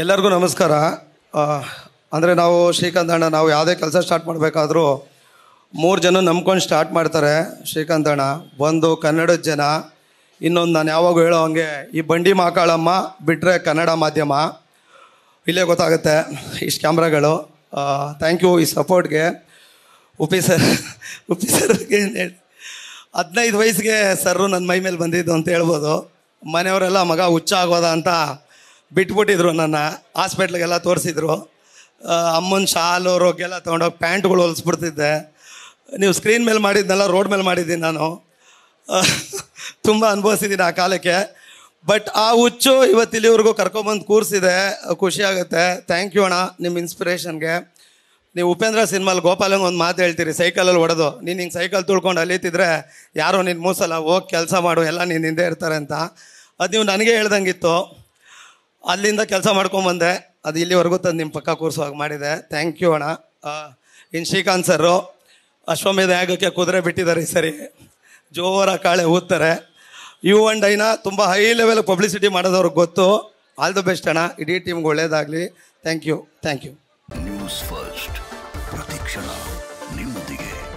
ಎಲ್ಲರಿಗೂ ನಮಸ್ಕಾರ ಅಂದರೆ ನಾವು ಶ್ರೀಕಾಂತ್ ಅಣ್ಣ ನಾವು ಯಾವುದೇ ಕೆಲಸ ಸ್ಟಾರ್ಟ್ ಮಾಡಬೇಕಾದ್ರೂ ಮೂರು ಜನ ನಂಬ್ಕೊಂಡು ಸ್ಟಾರ್ಟ್ ಮಾಡ್ತಾರೆ ಶ್ರೀಕಾಂತ್ ಅಣ್ಣ ಒಂದು ಕನ್ನಡದ ಜನ ಇನ್ನೊಂದು ನಾನು ಯಾವಾಗ ಹೇಳೋ ಹಂಗೆ ಈ ಬಂಡಿ ಮಾಕಾಳಮ್ಮ ಬಿಟ್ಟರೆ ಕನ್ನಡ ಮಾಧ್ಯಮ ಇಲ್ಲೇ ಗೊತ್ತಾಗುತ್ತೆ ಇಷ್ಟು ಕ್ಯಾಮ್ರಾಗಳು ಥ್ಯಾಂಕ್ ಯು ಈ ಸಪೋರ್ಟ್ಗೆ ಉಪಿ ಸರ್ ಉಪಿ ಸರ್ ಹದಿನೈದು ವಯಸ್ಸಿಗೆ ಸರ್ರು ನನ್ನ ಮೈ ಮೇಲೆ ಬಂದಿದ್ದು ಅಂತ ಹೇಳ್ಬೋದು ಮನೆಯವರೆಲ್ಲ ಮಗ ಹುಚ್ಚಾಗೋದ ಅಂತ ಬಿಟ್ಬಿಟ್ಟಿದ್ರು ನನ್ನ ಹಾಸ್ಪಿಟ್ಲಿಗೆಲ್ಲ ತೋರಿಸಿದ್ರು ಅಮ್ಮನ ಶಾಲು ಎಲ್ಲ ತೊಗೊಂಡೋಗಿ ಪ್ಯಾಂಟ್ಗಳು ಹೊಲಿಸ್ಬಿಡ್ತಿದ್ದೆ ನೀವು ಸ್ಕ್ರೀನ್ ಮೇಲೆ ಮಾಡಿದ್ನೆಲ್ಲ ರೋಡ್ ಮೇಲೆ ಮಾಡಿದ್ದೀನಿ ನಾನು ತುಂಬ ಅನುಭವಿಸಿದ್ದೀನಿ ಆ ಕಾಲಕ್ಕೆ ಬಟ್ ಆ ಹುಚ್ಚು ಇವತ್ತು ಇಲ್ಲಿವರೆಗೂ ಕರ್ಕೊಂಬಂದು ಕೂರಿಸಿದೆ ಖುಷಿಯಾಗುತ್ತೆ ಥ್ಯಾಂಕ್ ಯು ಅಣ್ಣ ನಿಮ್ಮ ಇನ್ಸ್ಪಿರೇಷನ್ಗೆ ನೀವು ಉಪೇಂದ್ರ ಸಿನಿಮಾಲಿ ಗೋಪಾಲಂಗೆ ಒಂದು ಮಾತು ಹೇಳ್ತೀರಿ ಸೈಕಲಲ್ಲಿ ಹೊಡೆದು ನೀನು ಹಿಂಗೆ ಸೈಕಲ್ ತುಳ್ಕೊಂಡು ಅಲೀತಿದ್ರೆ ಯಾರೋ ನಿನ್ನ ಮೂಸಲ್ಲ ಹೋಗಿ ಕೆಲಸ ಮಾಡು ಎಲ್ಲ ನೀನು ಹಿಂದೆ ಇರ್ತಾರೆ ಅಂತ ಅದು ನೀವು ನನಗೆ ಹೇಳ್ದಂಗಿತ್ತು ಅಲ್ಲಿಂದ ಕೆಲಸ ಮಾಡ್ಕೊಂಬಂದೆ ಅದು ಇಲ್ಲಿವರೆಗೂ ತಂದು ನಿಮ್ಮ ಪಕ್ಕ ಹಾಗೆ ಮಾಡಿದೆ ಥ್ಯಾಂಕ್ ಯು ಅಣ್ಣ ಇನ್ನು ಶ್ರೀಕಾಂತ್ ಸರು ಅಶ್ವಮೇಧ ಯಾಗಕ್ಕೆ ಕುದುರೆ ಬಿಟ್ಟಿದ್ದಾರೆ ಈ ಸರಿ ಜೋರ ಕಾಳೆ ಊದ್ತಾರೆ ಯು ಅಂಡ್ ಐನ ತುಂಬ ಹೈ ಲೆವೆಲ್ ಪಬ್ಲಿಸಿಟಿ ಮಾಡೋದವ್ರಿಗೆ ಗೊತ್ತು ಆಲ್ ದ ಬೆಸ್ಟ್ ಅಣ್ಣ ಇಡೀ ಟೀಮ್ಗೆ ಒಳ್ಳೇದಾಗಲಿ thank you thank you News First ಪ್ರತಿಕ್ಷಣ ನಿಮ್ಮೊಂದಿಗೆ